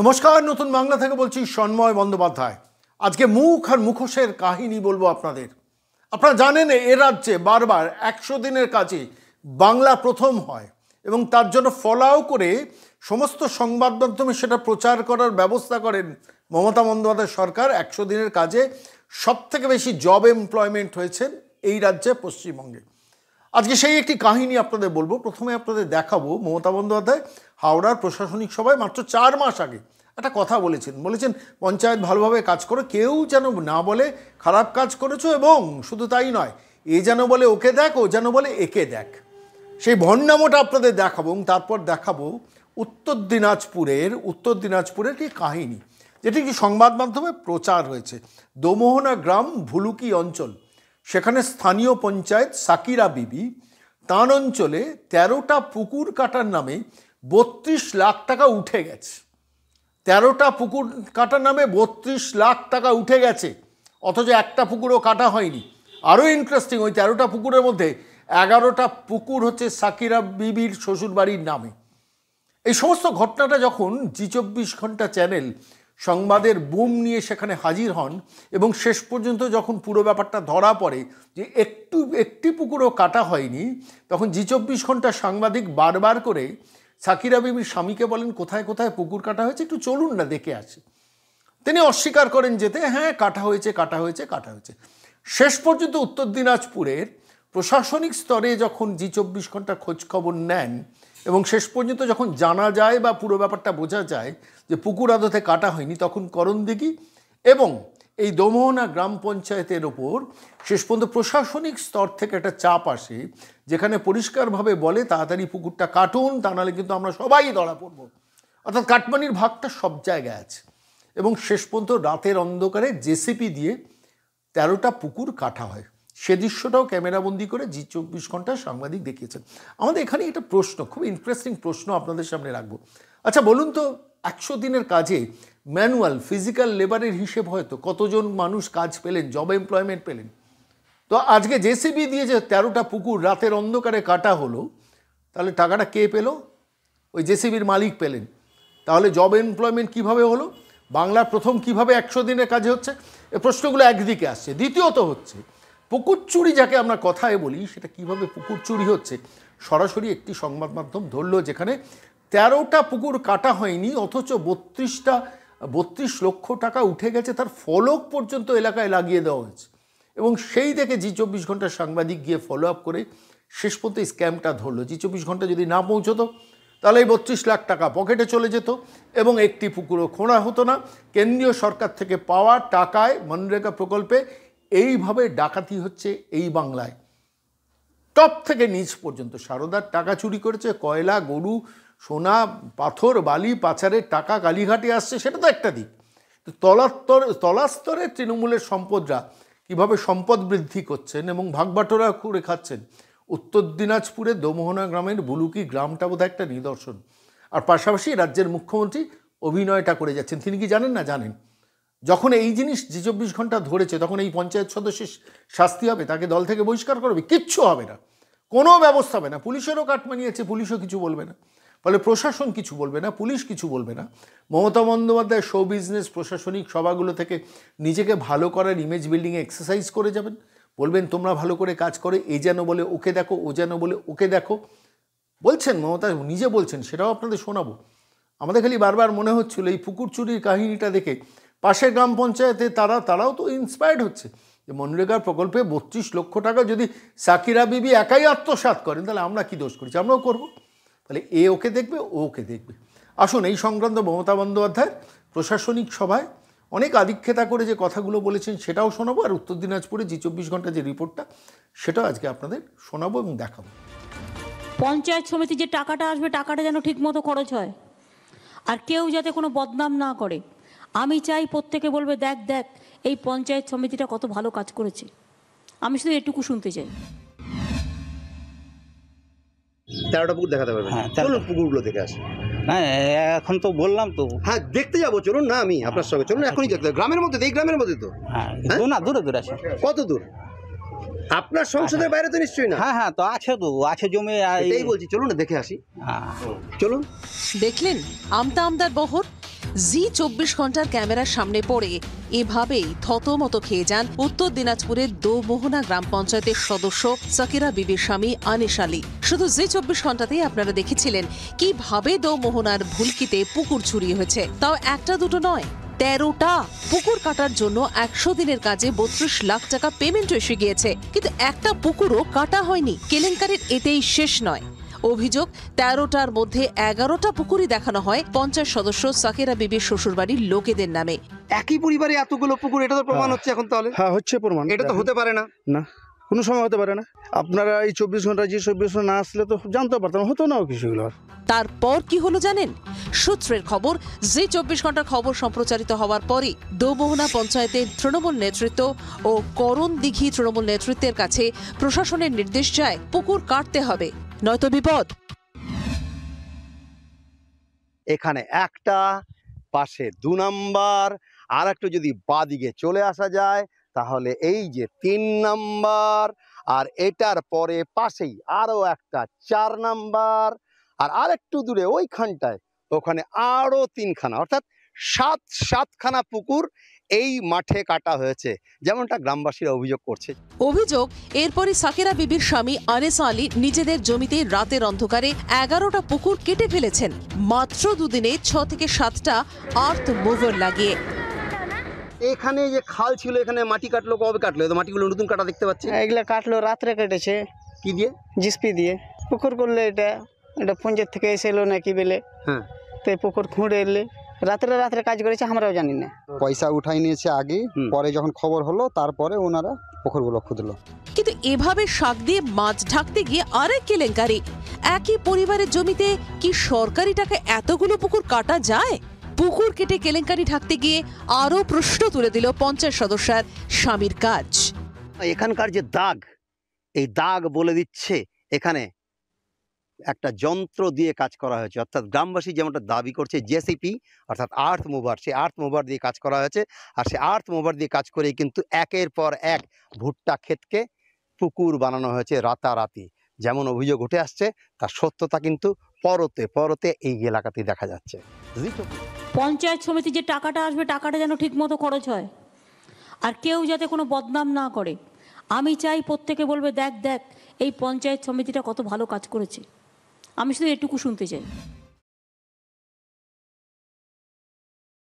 নমস্কার নতুন বাংলা থেকে বলছি সন্ময় বন্দ্যোপাধ্যায় আজকে মুখ আর মুখোশের কাহিনী বলবো আপনাদের আপনারা জানেন এ রাজ্যে বারবার একশো দিনের কাজে বাংলা প্রথম হয় এবং তার জন্য ফলাও করে সমস্ত সংবাদ মাধ্যমে সেটা প্রচার করার ব্যবস্থা করেন মমতা বন্দ্যোপাধ্যায় সরকার একশো দিনের কাজে সবথেকে বেশি জব এমপ্লয়মেন্ট হয়েছেন এই রাজ্যে পশ্চিমবঙ্গে আজকে সেই একটি কাহিনী আপনাদের বলবো প্রথমে আপনাদের দেখাবো মমতা বন্দ্যোপাধ্যায় হাওড়ার প্রশাসনিক সভায় মাত্র চার মাস আগে একটা কথা বলেছেন বলেছেন পঞ্চায়েত ভালোভাবে কাজ করো কেউ যেন না বলে খারাপ কাজ করেছো এবং শুধু তাই নয় এ যেন বলে ওকে দেখ ও যেন বলে একে দেখ সেই ভণ্ডামোটা আপনাদের দেখাবো এবং তারপর দেখাবো উত্তর দিনাজপুরের উত্তর দিনাজপুরের একটি কাহিনী যেটি কি সংবাদ মাধ্যমে প্রচার হয়েছে দোমোহনা গ্রাম ভুলুকি অঞ্চল সেখানে স্থানীয় পঞ্চায়েত সাকিরা বিবি তাঁর অঞ্চলে তেরোটা পুকুর কাটার নামে বত্রিশ লাখ টাকা উঠে গেছে তেরোটা পুকুর কাটার নামে বত্রিশ লাখ টাকা উঠে গেছে অথচ একটা পুকুরও কাটা হয়নি আরও ইন্টারেস্টিং ওই তেরোটা পুকুরের মধ্যে এগারোটা পুকুর হচ্ছে সাকিরা বিবির শ্বশুরবাড়ির নামে এই সমস্ত ঘটনাটা যখন জি চব্বিশ ঘন্টা চ্যানেল সংবাদের বুম নিয়ে সেখানে হাজির হন এবং শেষ পর্যন্ত যখন পুরো ব্যাপারটা ধরা পড়ে যে একটু একটি পুকুরও কাটা হয়নি তখন জি চব্বিশ ঘন্টা সাংবাদিক বারবার করে সাকিরা বিবির স্বামীকে বলেন কোথায় কোথায় পুকুর কাটা হয়েছে একটু চলুন না দেখে আছে তিনি অস্বীকার করেন যেতে হ্যাঁ কাটা হয়েছে কাটা হয়েছে কাটা হয়েছে শেষ পর্যন্ত উত্তর দিনাজপুরের প্রশাসনিক স্তরে যখন জি চব্বিশ ঘন্টা খোঁজখবর নেন এবং শেষ পর্যন্ত যখন জানা যায় বা পুরো ব্যাপারটা বোঝা যায় যে পুকুর আদতে কাটা হয়নি তখন করণ দিঘি এবং এই দোমোহনা গ্রাম পঞ্চায়েতের ওপর শেষ পর্যন্ত প্রশাসনিক স্তর থেকে একটা চাপ আসে যেখানে পরিষ্কারভাবে বলে তাড়াতাড়ি পুকুরটা কাটুন তা নাহলে কিন্তু আমরা সবাই ধরা পড়ব অর্থাৎ কাটমানির ভাগটা সব জায়গায় আছে এবং শেষ পর্যন্ত রাতের অন্ধকারে জেসিপি দিয়ে তেরোটা পুকুর কাটা হয় সে দৃশ্যটাও ক্যামেরাবন্দি করে জি চব্বিশ ঘন্টা সাংবাদিক দেখিয়েছেন আমাদের এখানে একটা প্রশ্ন খুব ইন্টারেস্টিং প্রশ্ন আপনাদের সামনে রাখবো আচ্ছা বলুন তো একশো দিনের কাজে ম্যানুয়াল ফিজিক্যাল লেবারের হিসেব হয়তো কতজন মানুষ কাজ পেলেন জব এমপ্লয়মেন্ট পেলেন তো আজকে জেসিবি দিয়ে যে তেরোটা পুকুর রাতের অন্ধকারে কাটা হলো তাহলে টাকাটা কে পেল ওই জেসিবির মালিক পেলেন তাহলে জব এমপ্লয়মেন্ট কিভাবে হলো বাংলার প্রথম কিভাবে একশো দিনের কাজে হচ্ছে এ প্রশ্নগুলো একদিকে আসছে দ্বিতীয়ত হচ্ছে পুকুর চুরি যাকে আমরা কথায় বলি সেটা কিভাবে পুকুর চুরি হচ্ছে সরাসরি একটি সংবাদ মাধ্যম ধরল যেখানে তেরোটা পুকুর কাটা হয়নি অথচ বত্রিশটা বত্রিশ লক্ষ টাকা উঠে গেছে তার ফলক পর্যন্ত এলাকায় লাগিয়ে দেওয়া হয়েছে এবং সেই দেখে জি চব্বিশ ঘন্টা সাংবাদিক গিয়ে ফলো আপ করে শেষ পর্যন্ত স্ক্যামটা ধরলো জি চব্বিশ ঘন্টা যদি না পৌঁছতো তাহলে এই বত্রিশ লাখ টাকা পকেটে চলে যেত এবং একটি পুকুরও খোঁড়া হতো না কেন্দ্রীয় সরকার থেকে পাওয়া টাকায় মনরেগা প্রকল্পে এইভাবে ডাকাতি হচ্ছে এই বাংলায় টপ থেকে নিচ পর্যন্ত সারদার টাকা চুরি করেছে কয়লা গরু সোনা পাথর বালি পাচারের টাকা কালীঘাটে আসছে সেটা তো একটা দিক তলাস্তর তলাস্তরের তৃণমূলের সম্পদরা কিভাবে সম্পদ বৃদ্ধি করছেন এবং ভাগবাটোরা করে খাচ্ছেন উত্তর দিনাজপুরে দোমোহনা গ্রামের বুলুকি গ্রামটা বোধহয় একটা নিদর্শন আর পাশাপাশি রাজ্যের মুখ্যমন্ত্রী অভিনয়টা করে যাচ্ছেন তিনি কি জানেন না জানেন যখন এই জিনিস যে চব্বিশ ঘন্টা ধরেছে তখন এই পঞ্চায়েত সদস্যের শাস্তি হবে তাকে দল থেকে বহিষ্কার করবে কিচ্ছু হবে না কোনো ব্যবস্থা হবে না পুলিশেরও কাটমানিয়েছে পুলিশও কিছু বলবে না ফলে প্রশাসন কিছু বলবে না পুলিশ কিছু বলবে না মমতা বন্দ্যোপাধ্যায় শো বিজনেস প্রশাসনিক সভাগুলো থেকে নিজেকে ভালো করার ইমেজ বিল্ডিংয়ে এক্সারসাইজ করে যাবেন বলবেন তোমরা ভালো করে কাজ করে এ যেন বলে ওকে দেখো ও যেন বলে ওকে দেখো বলছেন মমতা নিজে বলছেন সেটাও আপনাদের শোনাবো আমাদের খালি বারবার মনে হচ্ছিল এই পুকুর চুরির কাহিনীটা দেখে পাশের গ্রাম পঞ্চায়েতে তারা তারাও তো ইন্সপায়ার্ড হচ্ছে যে মনরেগার প্রকল্পে বত্রিশ লক্ষ টাকা যদি সাকিরা বিবি একাই আত্মসাত করেন তাহলে আমরা কি দোষ করেছি আমরাও করব তাহলে এ ওকে দেখবে ও ওকে দেখবে আসুন এই সংক্রান্ত মমতা বন্দ্যোপাধ্যায় প্রশাসনিক সভায় অনেক আদিক্ষেতা করে যে কথাগুলো বলেছেন সেটাও শোনাবো আর উত্তর দিনাজপুরে যে চব্বিশ ঘন্টা যে রিপোর্টটা সেটাও আজকে আপনাদের শোনাবো এবং দেখাবো পঞ্চায়েত সমিতি যে টাকাটা আসবে টাকাটা যেন ঠিকমতো খরচ হয় আর কেউ যাতে কোনো বদনাম না করে আমি চাই প্রত্যেকে বলবে দেখ দেখ এই পঞ্চায়েত সমিতিটা কত ভালো কাজ করেছে আমি শুধু এটুকু শুনতে চাই তেরোটা পুকুর দেখাতে পারবেন হ্যাঁ, চলুন পুকুরগুলো দেখে আসি হ্যাঁ এখন তো বললাম তো হ্যাঁ দেখতে যাবো চলুন না আমি আপনার সঙ্গে চলুন এখনই দেখতে গ্রামের মধ্যে দেখ গ্রামের মধ্যে তো হ্যাঁ, হ্যাঁ? না দূরে দূরে আছে কত দূর আপনার সংসদের আচ্ছা। বাইরে তো নিশ্চয়ই না হ্যাঁ হ্যাঁ তো আছে তো আছে জমে এই বলছি চলুন না দেখে আসি চলুন দেখলেন আমতা আমদার বহর জি চব্বিশ ঘন্টার ক্যামেরার সামনে পড়ে এভাবেই থতমত খেয়ে যান উত্তর দিনাজপুরের দোমোহনা গ্রাম পঞ্চায়েতের সদস্য সাকিরা বিবির স্বামী আনিস আলী শুধু জি চব্বিশ ঘন্টাতেই আপনারা দেখেছিলেন কিভাবে দোমোহনার ভুলকিতে পুকুর চুরি হয়েছে তাও একটা দুটো নয় তেরোটা পুকুর কাটার জন্য একশো দিনের কাজে বত্রিশ লাখ টাকা পেমেন্ট এসে গিয়েছে কিন্তু একটা পুকুরও কাটা হয়নি কেলেঙ্কারির এতেই শেষ নয় অভিযোগ তেরোটার মধ্যে এগারোটা পুকুরি দেখানো হয় পঞ্চাশ সদস্য সাকেরা বিবির শ্বশুরবাড়ির লোকেদের নামে একই পরিবারে এতগুলো পুকুর এটা তো প্রমাণ হচ্ছে এখন তাহলে হ্যাঁ হচ্ছে প্রমাণ এটা তো হতে পারে না না কোনো সময় হতে পারে না আপনারা এই চব্বিশ ঘন্টা যে চব্বিশ ঘন্টা না আসলে তো জানতে পারতাম হতো না কিছুগুলো তারপর কি হলো জানেন সূত্রের খবর যে চব্বিশ ঘন্টা খবর সম্প্রচারিত হওয়ার পরই দোমোহনা পঞ্চায়েতের তৃণমূল নেতৃত্ব ও করণ দিঘি তৃণমূল নেতৃত্বের কাছে প্রশাসনের নির্দেশ যায় পুকুর কাটতে হবে নয়তো বিপদ এখানে একটা পাশে দু নাম্বার আর একটু যদি বাদিকে চলে আসা যায় তাহলে এই যে তিন নাম্বার আর এটার পরে পাশেই আরও একটা চার নাম্বার আর আরেকটু দূরে ওইখানটায় ওখানে আরও তিনখানা অর্থাৎ সাত সাতখানা পুকুর এই মাঠে কাটা হয়েছে যেমনটা গ্রামবাসীরা অভিযোগ করছে অভিযোগ এরপরে সাকেরা বিবির স্বামী আনেস আলী নিজেদের জমিতে রাতের অন্ধকারে এগারোটা পুকুর কেটে ফেলেছেন মাত্র দুদিনে ছ থেকে সাতটা আর্থ মুভার লাগিয়ে এখানে যে খাল ছিল এখানে মাটি কাটলো কবে কাটলো তো মাটিগুলো নতুন কাটা দেখতে পাচ্ছি হ্যাঁ, এগুলো কাটলো রাত্রে কেটেছে কি দিয়ে জিসপি দিয়ে পুকুর করলে এটা এটা পঞ্চায়েত থেকে এসে এলো নাকি বেলে হ্যাঁ তো পুকুর খুঁড়ে এলে রাত্রে রাত্রে কাজ করেছে আমরাও জানি না পয়সা উঠাই নিয়েছে আগে পরে যখন খবর হলো তারপরে ওনারা পুকুরগুলো খুঁজলো কিন্তু এভাবে শাক দিয়ে মাছ ঢাকতে গিয়ে আরেক কেলেঙ্কারি একই পরিবারের জমিতে কি সরকারি টাকা এতগুলো পুকুর কাটা যায় পুকুর কেটে কেলেঙ্কারি ঢাকতে গিয়ে আরও প্রশ্ন তুলে দিল পঞ্চায়েত সদস্যের স্বামীর কাজ এখানকার যে দাগ এই দাগ বলে দিচ্ছে এখানে একটা যন্ত্র দিয়ে কাজ করা হয়েছে অর্থাৎ গ্রামবাসী যেমনটা দাবি করছে জেসিপি অর্থাৎ আর্থ মুভার সেই আর্থ মুভার দিয়ে কাজ করা হয়েছে আর সেই আর্থ মুভার দিয়ে কাজ করেই কিন্তু একের পর এক ভুট্টা ক্ষেতকে পুকুর বানানো হয়েছে রাতারাতি যেমন অভিযোগ উঠে আসছে তার সত্যতা কিন্তু পরতে পরতে এই এলাকাতে দেখা যাচ্ছে পঞ্চায়েত সমিতি যে টাকাটা আসবে টাকাটা যেন ঠিকমতো খরচ হয় আর কেউ যাতে কোনো বদনাম না করে আমি চাই প্রত্যেকে বলবে দেখ দেখ এই পঞ্চায়েত সমিতিটা কত ভালো কাজ করেছে আমি শুধু এটুকু শুনতে চাই